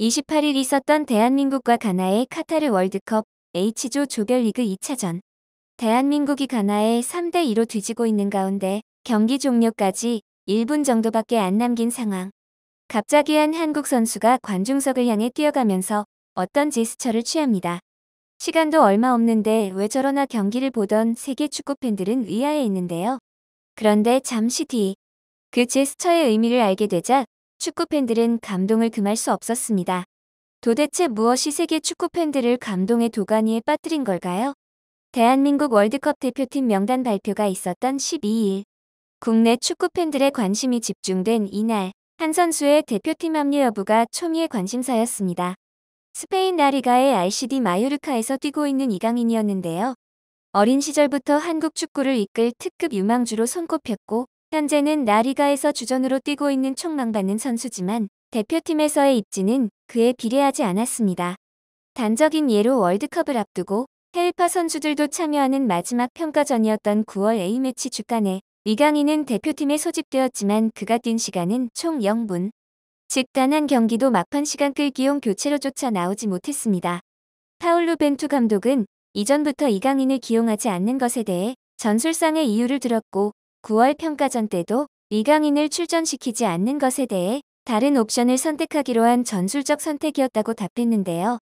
28일 있었던 대한민국과 가나의 카타르 월드컵 H조 조별리그 2차전. 대한민국이 가나에 3대2로 뒤지고 있는 가운데 경기 종료까지 1분 정도밖에 안 남긴 상황. 갑자기한 한국 선수가 관중석을 향해 뛰어가면서 어떤 제스처를 취합니다. 시간도 얼마 없는데 왜 저러나 경기를 보던 세계 축구 팬들은 의아해 했는데요. 그런데 잠시 뒤 그 제스처의 의미를 알게 되자 축구 팬들은 감동을 금할 수 없었습니다. 도대체 무엇이 세계 축구 팬들을 감동의 도가니에 빠뜨린 걸까요? 대한민국 월드컵 대표팀 명단 발표가 있었던 12일. 국내 축구 팬들의 관심이 집중된 이날, 한 선수의 대표팀 합류 여부가 초미의 관심사였습니다. 스페인 나리가의 RCD 마요르카에서 뛰고 있는 이강인이었는데요. 어린 시절부터 한국 축구를 이끌 특급 유망주로 손꼽혔고 현재는 라리가에서 주전으로 뛰고 있는 촉망받는 선수지만 대표팀에서의 입지는 그에 비례하지 않았습니다. 단적인 예로 월드컵을 앞두고 헬파 선수들도 참여하는 마지막 평가전이었던 9월 A매치 주간에 이강인은 대표팀에 소집되었지만 그가 뛴 시간은 총 0분. 즉단 한 경기도 막판 시간 끌기용 교체로 쫓아 나오지 못했습니다. 파울루 벤투 감독은 이전부터 이강인을 기용하지 않는 것에 대해 전술상의 이유를 들었고 9월 평가전 때도 이강인을 출전시키지 않는 것에 대해 다른 옵션을 선택하기로 한 전술적 선택이었다고 답했는데요.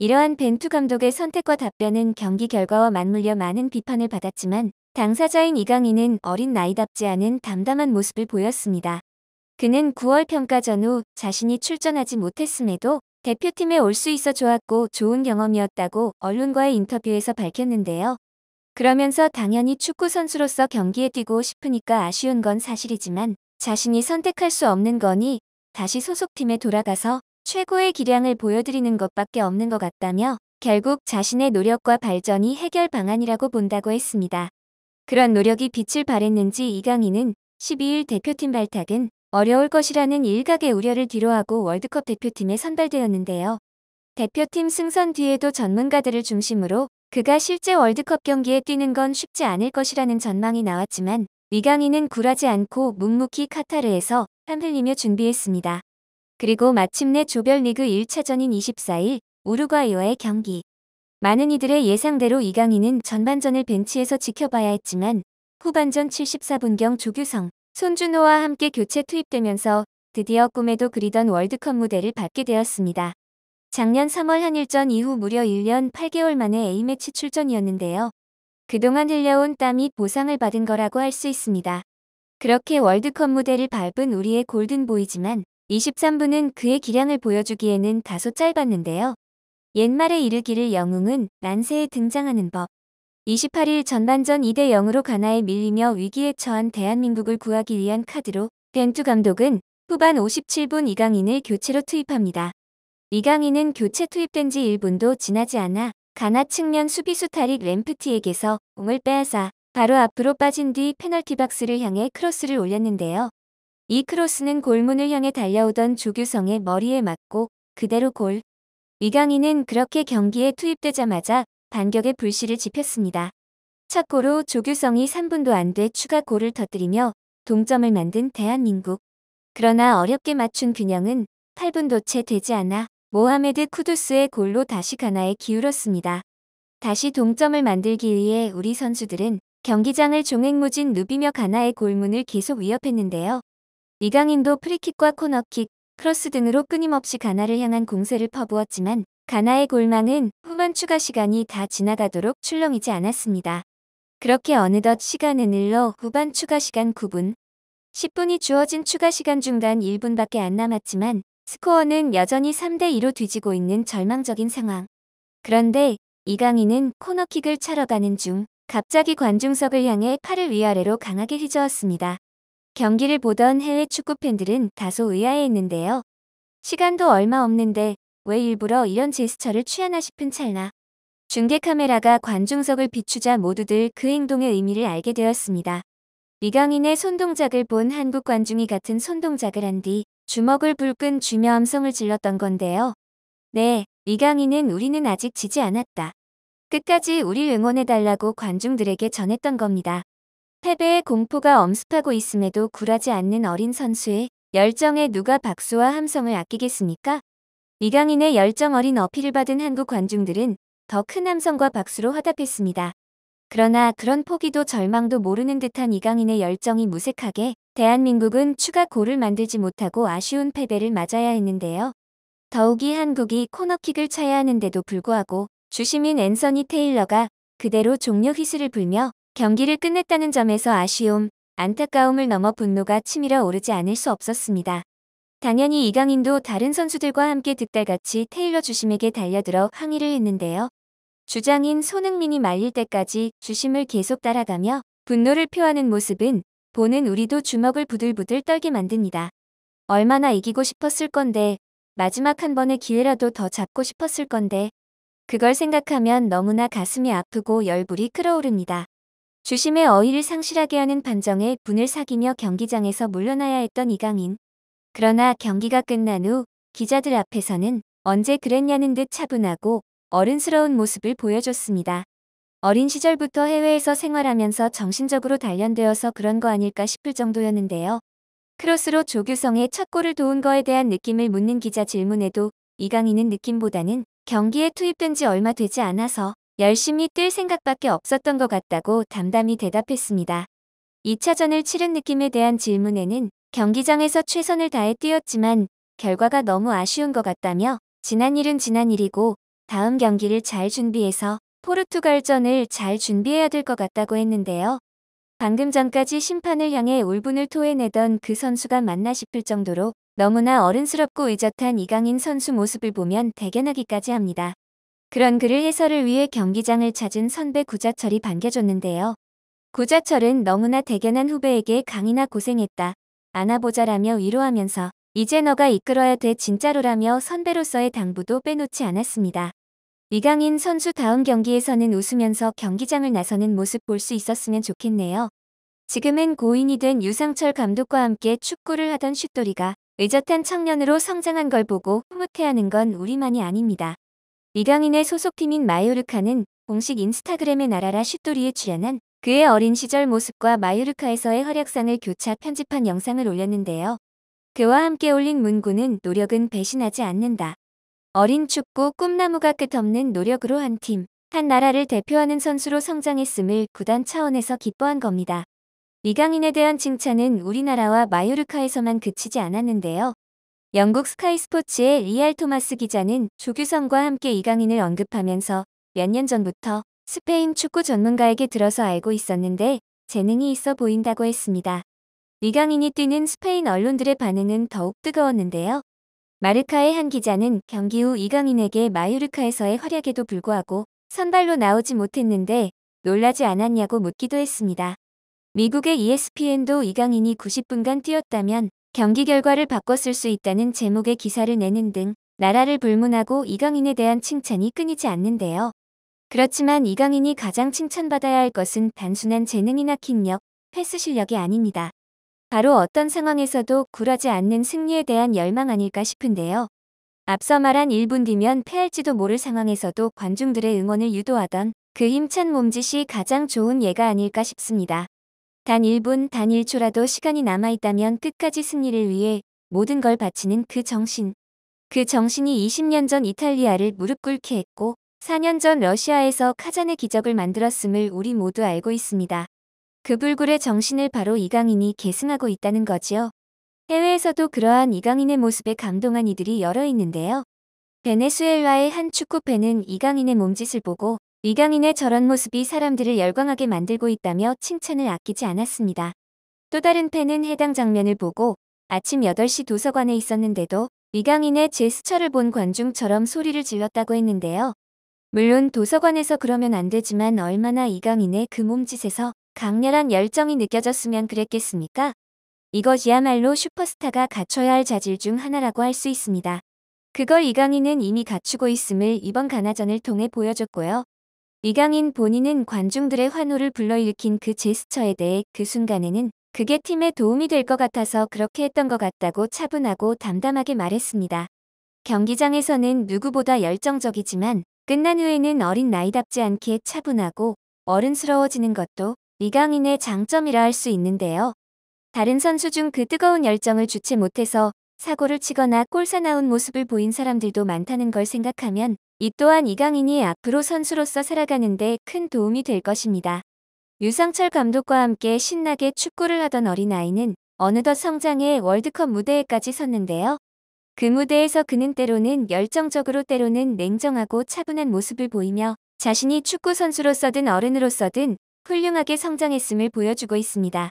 이러한 벤투 감독의 선택과 답변은 경기 결과와 맞물려 많은 비판을 받았지만 당사자인 이강인은 어린 나이답지 않은 담담한 모습을 보였습니다. 그는 9월 평가전 후 자신이 출전하지 못했음에도 대표팀에 올 수 있어 좋았고 좋은 경험이었다고 언론과의 인터뷰에서 밝혔는데요. 그러면서 당연히 축구선수로서 경기에 뛰고 싶으니까 아쉬운 건 사실이지만 자신이 선택할 수 없는 거니 다시 소속팀에 돌아가서 최고의 기량을 보여드리는 것밖에 없는 것 같다며 결국 자신의 노력과 발전이 해결 방안이라고 본다고 했습니다. 그런 노력이 빛을 발했는지 이강인은 12일 대표팀 발탁은 어려울 것이라는 일각의 우려를 뒤로하고 월드컵 대표팀에 선발되었는데요. 대표팀 승선 뒤에도 전문가들을 중심으로 그가 실제 월드컵 경기에 뛰는 건 쉽지 않을 것이라는 전망이 나왔지만 이강인는 굴하지 않고 묵묵히 카타르에서 한 흘리며 준비했습니다. 그리고 마침내 조별리그 1차전인 24일 우루과이와의 경기. 많은 이들의 예상대로 이강인은 전반전을 벤치에서 지켜봐야 했지만 후반전 74분경 조규성, 손준호와 함께 교체 투입되면서 드디어 꿈에도 그리던 월드컵 무대를 받게 되었습니다. 작년 3월 한일전 이후 무려 1년 8개월 만에 A매치 출전이었는데요. 그동안 흘려온 땀이 보상을 받은 거라고 할 수 있습니다. 그렇게 월드컵 무대를 밟은 우리의 골든보이지만 23분은 그의 기량을 보여주기에는 다소 짧았는데요. 옛말에 이르기를 영웅은 난세에 등장하는 법. 28일 전반전 2대 0으로 가나에 밀리며 위기에 처한 대한민국을 구하기 위한 카드로 벤투 감독은 후반 57분 이강인을 교체로 투입합니다. 이강인은 교체 투입된 지 1분도 지나지 않아 가나 측면 수비수 타릭 램프티에게서 공을 빼앗아 바로 앞으로 빠진 뒤 페널티 박스를 향해 크로스를 올렸는데요. 이 크로스는 골문을 향해 달려오던 조규성의 머리에 맞고 그대로 골. 이강인은 그렇게 경기에 투입되자마자 반격의 불씨를 지폈습니다. 첫 골로 조규성이 3분도 안 돼 추가 골을 터뜨리며 동점을 만든 대한민국. 그러나 어렵게 맞춘 균형은 8분도 채 되지 않아 모하메드 쿠두스의 골로 다시 가나에 기울었습니다. 다시 동점을 만들기 위해 우리 선수들은 경기장을 종횡무진 누비며 가나의 골문을 계속 위협했는데요. 이강인도 프리킥과 코너킥, 크로스 등으로 끊임없이 가나를 향한 공세를 퍼부었지만 가나의 골망은 후반 추가 시간이 다 지나가도록 출렁이지 않았습니다. 그렇게 어느덧 시간은 흘러 후반 추가 시간 9분, 10분이 주어진 추가 시간 중간 1분밖에 안 남았지만 스코어는 여전히 3대2로 뒤지고 있는 절망적인 상황. 그런데 이강인은 코너킥을 차러 가는 중 갑자기 관중석을 향해 팔을 위아래로 강하게 휘저었습니다. 경기를 보던 해외 축구 팬들은 다소 의아해했는데요. 시간도 얼마 없는데 왜 일부러 이런 제스처를 취하나 싶은 찰나. 중계 카메라가 관중석을 비추자 모두들 그 행동의 의미를 알게 되었습니다. 이강인의 손동작을 본 한국 관중이 같은 손동작을 한 뒤 주먹을 불끈 쥐며 함성을 질렀던 건데요. 네, 이강인은 우리는 아직 지지 않았다. 끝까지 우리 응원해달라고 관중들에게 전했던 겁니다. 패배의 공포가 엄습하고 있음에도 굴하지 않는 어린 선수의 열정에 누가 박수와 함성을 아끼겠습니까? 이강인의 열정 어린 어필을 받은 한국 관중들은 더 큰 함성과 박수로 화답했습니다. 그러나 그런 포기도 절망도 모르는 듯한 이강인의 열정이 무색하게 대한민국은 추가 골을 만들지 못하고 아쉬운 패배를 맞아야 했는데요. 더욱이 한국이 코너킥을 차야 하는데도 불구하고 주심인 앤서니 테일러가 그대로 종료 휘슬을 불며 경기를 끝냈다는 점에서 아쉬움, 안타까움을 넘어 분노가 치밀어 오르지 않을 수 없었습니다. 당연히 이강인도 다른 선수들과 함께 득달같이 테일러 주심에게 달려들어 항의를 했는데요. 주장인 손흥민이 말릴 때까지 주심을 계속 따라가며 분노를 표하는 모습은 보는 우리도 주먹을 부들부들 떨게 만듭니다. 얼마나 이기고 싶었을 건데 마지막 한 번의 기회라도 더 잡고 싶었을 건데 그걸 생각하면 너무나 가슴이 아프고 열불이 끓어오릅니다. 주심의 어휘를 상실하게 하는 반정에 분을 사기며 경기장에서 물러나야 했던 이강인. 그러나 경기가 끝난 후 기자들 앞에서는 언제 그랬냐는 듯 차분하고 어른스러운 모습을 보여줬습니다. 어린 시절부터 해외에서 생활하면서 정신적으로 단련되어서 그런 거 아닐까 싶을 정도였는데요. 크로스로 조규성의 첫 골을 도운 거에 대한 느낌을 묻는 기자 질문에도 이강인은 느낌보다는 경기에 투입된 지 얼마 되지 않아서 열심히 뛸 생각밖에 없었던 것 같다고 담담히 대답했습니다. 2차전을 치른 느낌에 대한 질문에는 경기장에서 최선을 다해 뛰었지만 결과가 너무 아쉬운 것 같다며 지난 일은 지난 일이고 다음 경기를 잘 준비해서 포르투갈전을 잘 준비해야 될 것 같다고 했는데요. 방금 전까지 심판을 향해 울분을 토해내던 그 선수가 맞나 싶을 정도로 너무나 어른스럽고 의젓한 이강인 선수 모습을 보면 대견하기까지 합니다. 그런 그를 해설을 위해 경기장을 찾은 선배 구자철이 반겨줬는데요. 구자철은 너무나 대견한 후배에게 강이나 고생했다. 안아보자라며 위로하면서 이제 너가 이끌어야 돼 진짜로라며 선배로서의 당부도 빼놓지 않았습니다. 이강인 선수 다음 경기에서는 웃으면서 경기장을 나서는 모습 볼 수 있었으면 좋겠네요. 지금은 고인이 된 유상철 감독과 함께 축구를 하던 슛돌이가 의젓한 청년으로 성장한 걸 보고 흐뭇해하는 건 우리만이 아닙니다. 이강인의 소속팀인 마요르카는 공식 인스타그램에 나라라 슛돌이에 출연한 그의 어린 시절 모습과 마요르카에서의 활약상을 교차 편집한 영상을 올렸는데요. 그와 함께 올린 문구는 노력은 배신하지 않는다. 어린 축구 꿈나무가 끝없는 노력으로 한 팀, 한 나라를 대표하는 선수로 성장했음을 구단 차원에서 기뻐한 겁니다. 이강인에 대한 칭찬은 우리나라와 마요르카에서만 그치지 않았는데요. 영국 스카이 스포츠의 리알 토마스 기자는 조규성과 함께 이강인을 언급하면서 몇 년 전부터 스페인 축구 전문가에게 들어서 알고 있었는데 재능이 있어 보인다고 했습니다. 이강인이 뛰는 스페인 언론들의 반응은 더욱 뜨거웠는데요. 마르카의 한 기자는 경기 후 이강인에게 마요르카에서의 활약에도 불구하고 선발로 나오지 못했는데 놀라지 않았냐고 묻기도 했습니다. 미국의 ESPN도 이강인이 90분간 뛰었다면 경기 결과를 바꿨을 수 있다는 제목의 기사를 내는 등 나라를 불문하고 이강인에 대한 칭찬이 끊이지 않는데요. 그렇지만 이강인이 가장 칭찬받아야 할 것은 단순한 재능이나 킥력, 패스 실력이 아닙니다. 바로 어떤 상황에서도 굴하지 않는 승리에 대한 열망 아닐까 싶은데요. 앞서 말한 1분 뒤면 패할지도 모를 상황에서도 관중들의 응원을 유도하던 그 힘찬 몸짓이 가장 좋은 예가 아닐까 싶습니다. 단 1분, 단 1초라도 시간이 남아있다면 끝까지 승리를 위해 모든 걸 바치는 그 정신. 그 정신이 20년 전 이탈리아를 무릎 꿇게 했고 4년 전 러시아에서 카잔의 기적을 만들었음을 우리 모두 알고 있습니다. 그 불굴의 정신을 바로 이강인이 계승하고 있다는 거지요. 해외에서도 그러한 이강인의 모습에 감동한 이들이 여러 있는데요. 베네수엘라의 한 축구팬은 이강인의 몸짓을 보고 이강인의 저런 모습이 사람들을 열광하게 만들고 있다며 칭찬을 아끼지 않았습니다. 또 다른 팬은 해당 장면을 보고 아침 8시 도서관에 있었는데도 이강인의 제스처를 본 관중처럼 소리를 질렀다고 했는데요. 물론 도서관에서 그러면 안 되지만 얼마나 이강인의 그 몸짓에서 강렬한 열정이 느껴졌으면 그랬겠습니까? 이것이야말로 슈퍼스타가 갖춰야 할 자질 중 하나라고 할 수 있습니다. 그걸 이강인은 이미 갖추고 있음을 이번 가나전을 통해 보여줬고요. 이강인 본인은 관중들의 환호를 불러일으킨 그 제스처에 대해 그 순간에는 그게 팀에 도움이 될 것 같아서 그렇게 했던 것 같다고 차분하고 담담하게 말했습니다. 경기장에서는 누구보다 열정적이지만 끝난 후에는 어린 나이답지 않게 차분하고 어른스러워지는 것도 이강인의 장점이라 할 수 있는데요. 다른 선수 중 그 뜨거운 열정을 주체 못해서 사고를 치거나 꼴사 나운 모습을 보인 사람들도 많다는 걸 생각하면 이 또한 이강인이 앞으로 선수로서 살아가는데 큰 도움이 될 것입니다. 유상철 감독과 함께 신나게 축구를 하던 어린아이는 어느덧 성장해 월드컵 무대에까지 섰는데요. 그 무대에서 그는 때로는 열정적으로 때로는 냉정하고 차분한 모습을 보이며 자신이 축구선수로서든 어른으로서든 훌륭하게 성장했음을 보여주고 있습니다.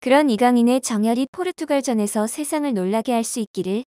그런 이강인의 정열이 포르투갈전에서 세상을 놀라게 할 수 있기를